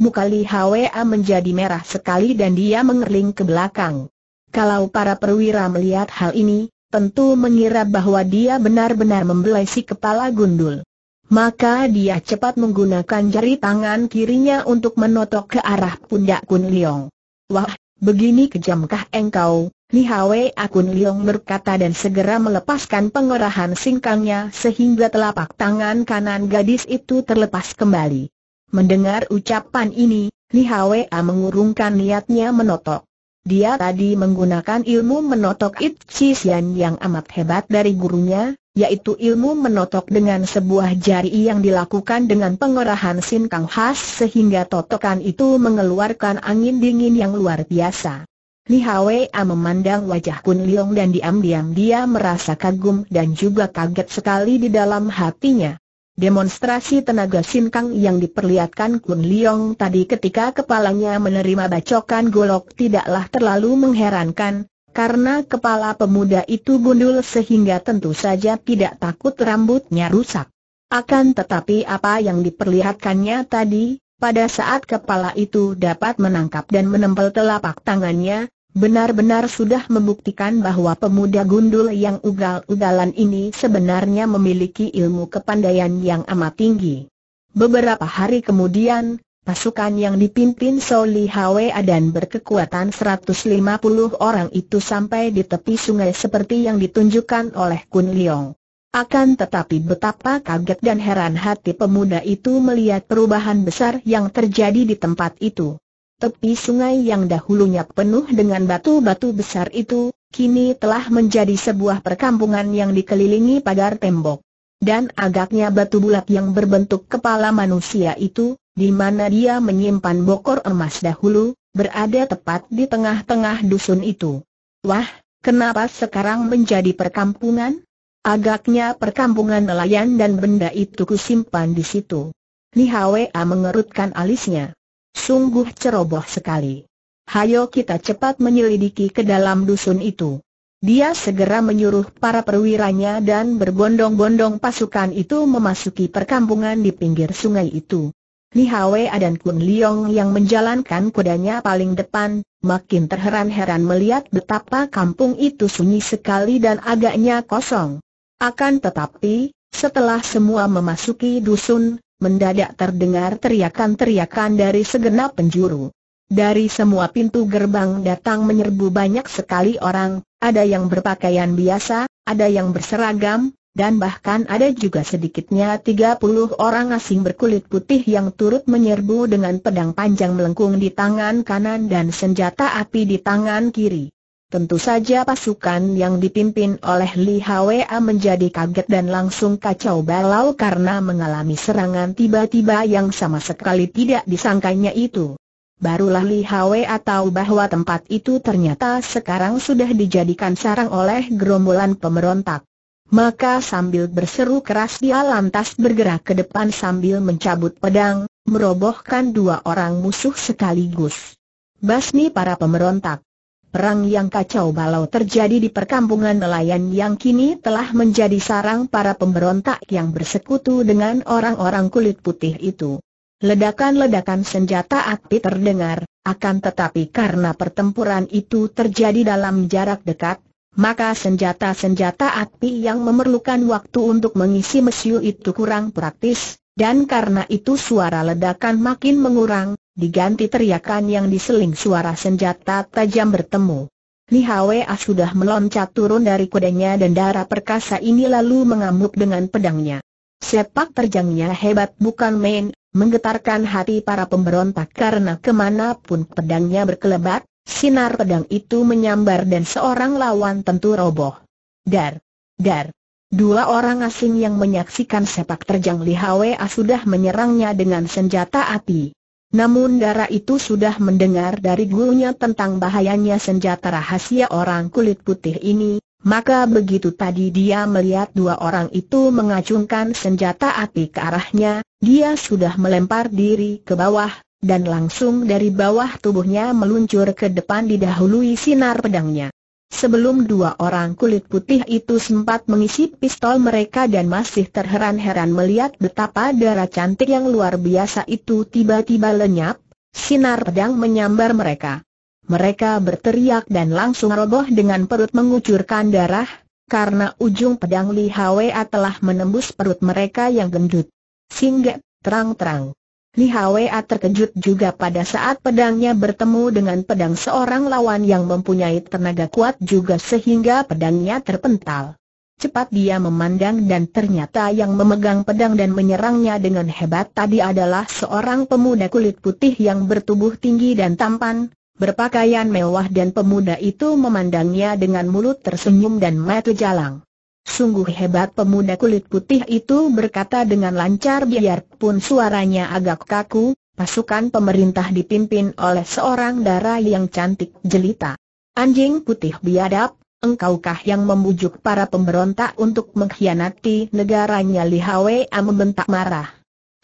Muka Li A menjadi merah sekali dan dia mengerling ke belakang. Kalau para perwira melihat hal ini, tentu mengira bahwa dia benar-benar membelai si kepala gundul. Maka dia cepat menggunakan jari tangan kirinya untuk menotok ke arah pundak Kun Leong. Wah, begini kejamkah engkau, Li Hwe Akun Liong berkata dan segera melepaskan pengerahan singkangnya sehingga telapak tangan kanan gadis itu terlepas kembali. Mendengar ucapan ini, Li A mengurungkan niatnya menotok. Dia tadi menggunakan ilmu menotok It Itchisian yang amat hebat dari gurunya, yaitu ilmu menotok dengan sebuah jari yang dilakukan dengan pengerahan sinkang khas sehingga totokan itu mengeluarkan angin dingin yang luar biasa. Li Hwa memandang wajah Kun Leong dan diam-diam dia merasa kagum dan juga kaget sekali di dalam hatinya. Demonstrasi tenaga Kang yang diperlihatkan Kun Leong tadi ketika kepalanya menerima bacokan golok tidaklah terlalu mengherankan, karena kepala pemuda itu gundul sehingga tentu saja tidak takut rambutnya rusak. Akan tetapi apa yang diperlihatkannya tadi, pada saat kepala itu dapat menangkap dan menempel telapak tangannya, benar-benar sudah membuktikan bahwa pemuda gundul yang ugal-ugalan ini sebenarnya memiliki ilmu kepandaian yang amat tinggi. Beberapa hari kemudian, pasukan yang dipimpin Soli Hwa dan berkekuatan 150 orang itu sampai di tepi sungai seperti yang ditunjukkan oleh Kun Leong. Akan tetapi betapa kaget dan heran hati pemuda itu melihat perubahan besar yang terjadi di tempat itu. Tepi sungai yang dahulunya penuh dengan batu-batu besar itu, kini telah menjadi sebuah perkampungan yang dikelilingi pagar tembok. Dan agaknya batu bulat yang berbentuk kepala manusia itu, di mana dia menyimpan bokor emas dahulu, berada tepat di tengah-tengah dusun itu. Wah, kenapa sekarang menjadi perkampungan? Agaknya perkampungan nelayan dan benda itu kusimpan di situ. Li Hwa mengerutkan alisnya sungguh ceroboh sekali. Hayo kita cepat menyelidiki ke dalam dusun itu. Dia segera menyuruh para perwiranya dan berbondong-bondong pasukan itu memasuki perkampungan di pinggir sungai itu. Li Hwa dan Kun Liong yang menjalankan kudanya paling depan, makin terheran-heran melihat betapa kampung itu sunyi sekali dan agaknya kosong. Akan tetapi, setelah semua memasuki dusun, mendadak terdengar teriakan-teriakan dari segenap penjuru. Dari semua pintu gerbang datang menyerbu banyak sekali orang, ada yang berpakaian biasa, ada yang berseragam, dan bahkan ada juga sedikitnya 30 orang asing berkulit putih yang turut menyerbu dengan pedang panjang melengkung di tangan kanan dan senjata api di tangan kiri. Tentu saja pasukan yang dipimpin oleh Li Hwa menjadi kaget dan langsung kacau balau karena mengalami serangan tiba-tiba yang sama sekali tidak disangkanya itu. Barulah Li Hwa tahu bahwa tempat itu ternyata sekarang sudah dijadikan sarang oleh gerombolan pemberontak. Maka sambil berseru keras dia lantas bergerak ke depan sambil mencabut pedang, merobohkan dua orang musuh sekaligus. Basmi para pemberontak. Perang yang kacau balau terjadi di perkampungan nelayan yang kini telah menjadi sarang para pemberontak yang bersekutu dengan orang-orang kulit putih itu. Ledakan-ledakan senjata api terdengar, akan tetapi karena pertempuran itu terjadi dalam jarak dekat, maka senjata-senjata api yang memerlukan waktu untuk mengisi mesiu itu kurang praktis, dan karena itu suara ledakan makin mengurang, diganti teriakan yang diseling suara senjata tajam bertemu. Li Hwa sudah meloncat turun dari kudanya dan darah perkasa ini lalu mengamuk dengan pedangnya. Sepak terjangnya hebat bukan main, menggetarkan hati para pemberontak karena kemanapun pedangnya berkelebat, sinar pedang itu menyambar dan seorang lawan tentu roboh. Dar! Dar! Dua orang asing yang menyaksikan sepak terjang Li Hwa sudah menyerangnya dengan senjata api. Namun darah itu sudah mendengar dari gurunya tentang bahayanya senjata rahasia orang kulit putih ini, maka begitu tadi dia melihat dua orang itu mengacungkan senjata api ke arahnya, dia sudah melempar diri ke bawah, dan langsung dari bawah tubuhnya meluncur ke depan didahului sinar pedangnya. Sebelum dua orang kulit putih itu sempat mengisi pistol mereka dan masih terheran-heran melihat betapa darah cantik yang luar biasa itu tiba-tiba lenyap, sinar pedang menyambar mereka. Mereka berteriak dan langsung roboh dengan perut mengucurkan darah, karena ujung pedang Li Hwa telah menembus perut mereka yang gendut. Singgah, terang-terang. Li Hwa terkejut juga pada saat pedangnya bertemu dengan pedang seorang lawan yang mempunyai tenaga kuat juga sehingga pedangnya terpental. Cepat dia memandang dan ternyata yang memegang pedang dan menyerangnya dengan hebat tadi adalah seorang pemuda kulit putih yang bertubuh tinggi dan tampan, berpakaian mewah dan pemuda itu memandangnya dengan mulut tersenyum dan mata jalang. Sungguh hebat pemuda kulit putih itu berkata dengan lancar biarpun suaranya agak kaku, pasukan pemerintah dipimpin oleh seorang darah yang cantik jelita. Anjing putih biadab, engkaukah yang membujuk para pemberontak untuk mengkhianati negaranya Li Hwa membentak marah.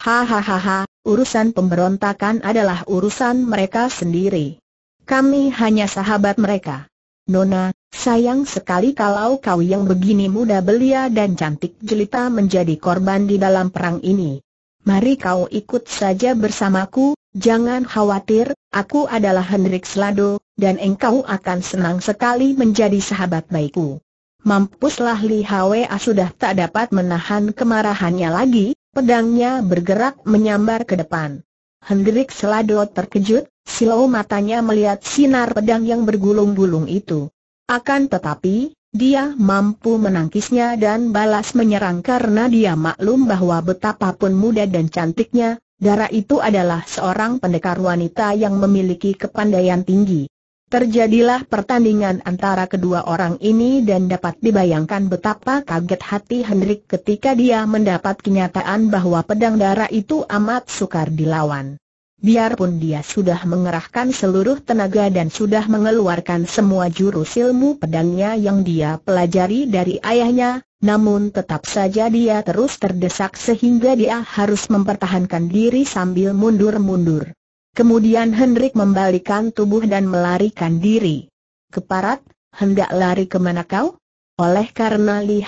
Hahaha, urusan pemberontakan adalah urusan mereka sendiri. Kami hanya sahabat mereka. Nona, sayang sekali kalau kau yang begini muda belia dan cantik jelita menjadi korban di dalam perang ini. Mari kau ikut saja bersamaku, jangan khawatir, aku adalah Hendrik Slado, dan engkau akan senang sekali menjadi sahabat baikku. Mampuslah Li Hwa ah, sudah tak dapat menahan kemarahannya lagi, pedangnya bergerak menyambar ke depan. Hendrik Slado terkejut, Silau matanya melihat sinar pedang yang bergulung-gulung itu. Akan tetapi, dia mampu menangkisnya dan balas menyerang karena dia maklum bahwa betapapun muda dan cantiknya, Dara itu adalah seorang pendekar wanita yang memiliki kepandaian tinggi. Terjadilah pertandingan antara kedua orang ini dan dapat dibayangkan betapa kaget hati Hendrik ketika dia mendapat kenyataan bahwa pedang darah itu amat sukar dilawan. Biarpun dia sudah mengerahkan seluruh tenaga dan sudah mengeluarkan semua jurus ilmu pedangnya yang dia pelajari dari ayahnya, namun tetap saja dia terus terdesak sehingga dia harus mempertahankan diri sambil mundur-mundur. Kemudian Hendrik membalikan tubuh dan melarikan diri. Keparat, hendak lari kemana kau? Oleh karena Li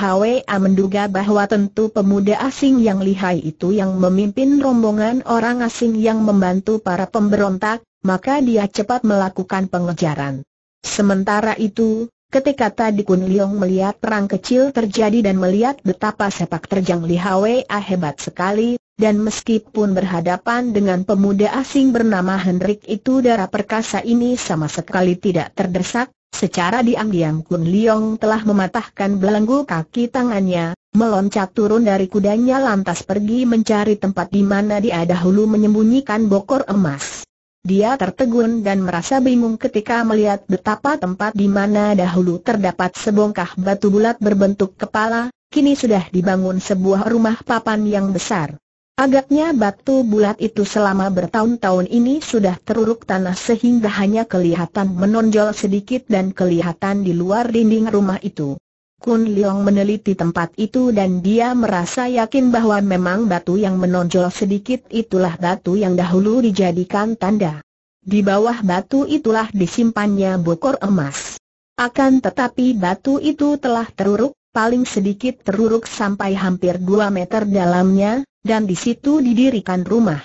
A menduga bahwa tentu pemuda asing yang lihai itu yang memimpin rombongan orang asing yang membantu para pemberontak, maka dia cepat melakukan pengejaran. Sementara itu, ketika tadi Kun Liong melihat perang kecil terjadi dan melihat betapa sepak terjang Li A hebat sekali, dan meskipun berhadapan dengan pemuda asing bernama Hendrik itu darah perkasa ini sama sekali tidak terdesak, secara diam-diam Kun Leong telah mematahkan belenggu kaki tangannya, meloncat turun dari kudanya lantas pergi mencari tempat di mana dia dahulu menyembunyikan bokor emas. Dia tertegun dan merasa bingung ketika melihat betapa tempat di mana dahulu terdapat sebongkah batu bulat berbentuk kepala, kini sudah dibangun sebuah rumah papan yang besar. Agaknya batu bulat itu selama bertahun-tahun ini sudah teruruk tanah sehingga hanya kelihatan menonjol sedikit dan kelihatan di luar dinding rumah itu. Kun Leong meneliti tempat itu dan dia merasa yakin bahwa memang batu yang menonjol sedikit itulah batu yang dahulu dijadikan tanda. Di bawah batu itulah disimpannya bokor emas. Akan tetapi batu itu telah teruruk paling sedikit teruruk sampai hampir 2 meter dalamnya, dan di situ didirikan rumah.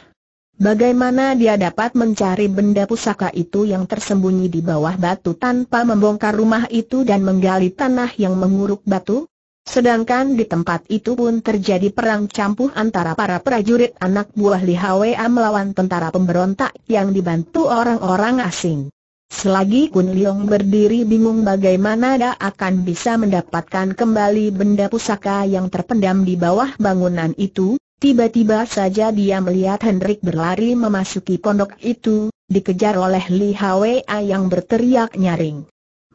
Bagaimana dia dapat mencari benda pusaka itu yang tersembunyi di bawah batu tanpa membongkar rumah itu dan menggali tanah yang menguruk batu? Sedangkan di tempat itu pun terjadi perang campuh antara para prajurit anak buah Li Hwa melawan tentara pemberontak yang dibantu orang-orang asing. Selagi Kun Leong berdiri bingung bagaimana dia akan bisa mendapatkan kembali benda pusaka yang terpendam di bawah bangunan itu, tiba-tiba saja dia melihat Hendrik berlari memasuki pondok itu, dikejar oleh Li Hwa yang berteriak nyaring.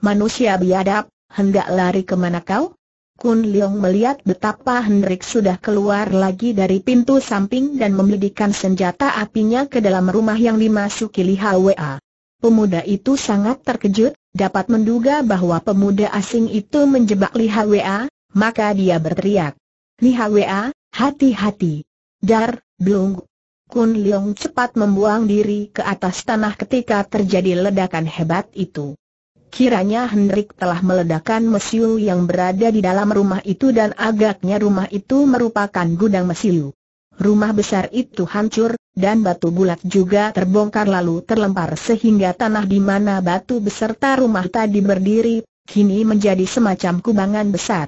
Manusia biadab, hendak lari kemana kau? Kun Leong melihat betapa Hendrik sudah keluar lagi dari pintu samping dan memelidikan senjata apinya ke dalam rumah yang dimasuki Li Hwa. Pemuda itu sangat terkejut, dapat menduga bahwa pemuda asing itu menjebak Li Hwa, maka dia berteriak. Li Hwa, hati-hati. Dar, blung. Kun Leong cepat membuang diri ke atas tanah ketika terjadi ledakan hebat itu. Kiranya Hendrik telah meledakkan mesiu yang berada di dalam rumah itu dan agaknya rumah itu merupakan gudang mesiu rumah besar itu hancur, dan batu bulat juga terbongkar lalu terlempar sehingga tanah di mana batu beserta rumah tadi berdiri, kini menjadi semacam kubangan besar.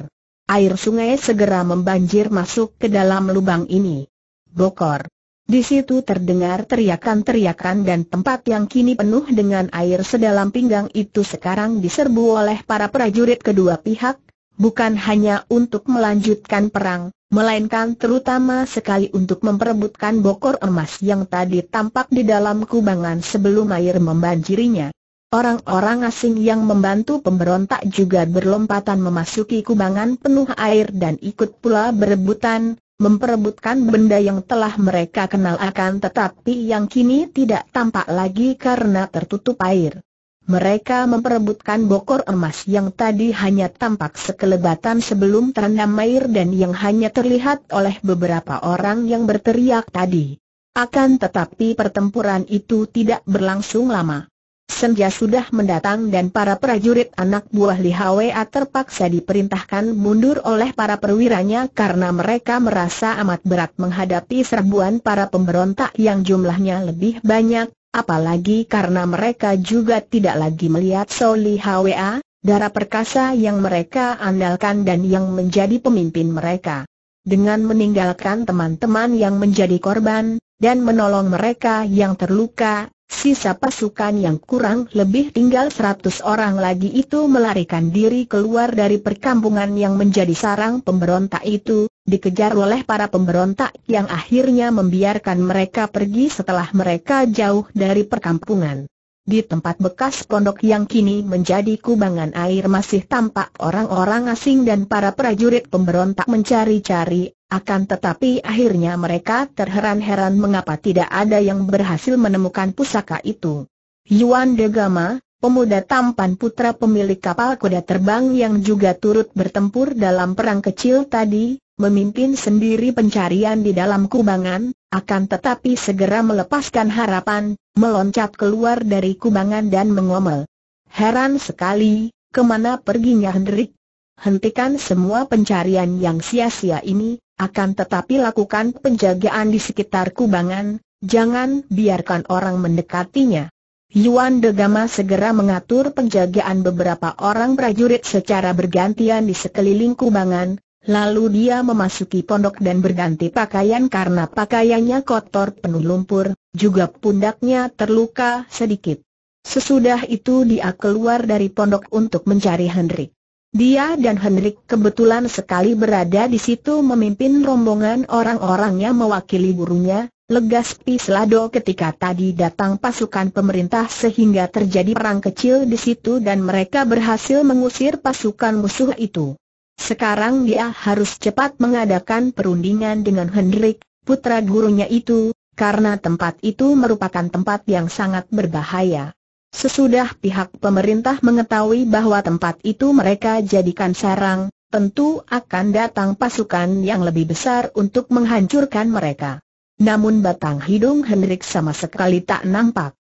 Air sungai segera membanjir masuk ke dalam lubang ini. Bokor. Di situ terdengar teriakan-teriakan dan tempat yang kini penuh dengan air sedalam pinggang itu sekarang diserbu oleh para prajurit kedua pihak, bukan hanya untuk melanjutkan perang, melainkan terutama sekali untuk memperebutkan bokor emas yang tadi tampak di dalam kubangan sebelum air membanjirinya. Orang-orang asing yang membantu pemberontak juga berlompatan memasuki kubangan penuh air dan ikut pula berebutan, memperebutkan benda yang telah mereka kenal akan tetapi yang kini tidak tampak lagi karena tertutup air. Mereka memperebutkan bokor emas yang tadi hanya tampak sekelebatan sebelum terendam air dan yang hanya terlihat oleh beberapa orang yang berteriak tadi. Akan tetapi pertempuran itu tidak berlangsung lama. Senja sudah mendatang dan para prajurit anak buah Li Hwa terpaksa diperintahkan mundur oleh para perwiranya karena mereka merasa amat berat menghadapi serbuan para pemberontak yang jumlahnya lebih banyak Apalagi karena mereka juga tidak lagi melihat Soli Hwa, darah perkasa yang mereka andalkan dan yang menjadi pemimpin mereka. Dengan meninggalkan teman-teman yang menjadi korban, dan menolong mereka yang terluka, sisa pasukan yang kurang lebih tinggal 100 orang lagi itu melarikan diri keluar dari perkampungan yang menjadi sarang pemberontak itu, dikejar oleh para pemberontak yang akhirnya membiarkan mereka pergi setelah mereka jauh dari perkampungan. Di tempat bekas pondok yang kini menjadi kubangan air masih tampak orang-orang asing dan para prajurit pemberontak mencari-cari, akan tetapi akhirnya mereka terheran-heran mengapa tidak ada yang berhasil menemukan pusaka itu. Yuan Degama, pemuda tampan putra pemilik kapal kuda terbang yang juga turut bertempur dalam perang kecil tadi, memimpin sendiri pencarian di dalam kubangan, akan tetapi segera melepaskan harapan, meloncat keluar dari kubangan dan mengomel. Heran sekali, kemana perginya Hendrik? Hentikan semua pencarian yang sia-sia ini, akan tetapi lakukan penjagaan di sekitar kubangan, jangan biarkan orang mendekatinya. Yuan Degama segera mengatur penjagaan beberapa orang prajurit secara bergantian di sekeliling kubangan, lalu dia memasuki pondok dan berganti pakaian karena pakaiannya kotor penuh lumpur, juga pundaknya terluka sedikit. Sesudah itu dia keluar dari pondok untuk mencari Hendrik. Dia dan Hendrik kebetulan sekali berada di situ memimpin rombongan orang orangnya mewakili burunya. Legas Pislado ketika tadi datang pasukan pemerintah sehingga terjadi perang kecil di situ dan mereka berhasil mengusir pasukan musuh itu. Sekarang dia harus cepat mengadakan perundingan dengan Hendrik, putra gurunya itu, karena tempat itu merupakan tempat yang sangat berbahaya. Sesudah pihak pemerintah mengetahui bahwa tempat itu mereka jadikan sarang, tentu akan datang pasukan yang lebih besar untuk menghancurkan mereka namun batang hidung Hendrik sama sekali tak nampak.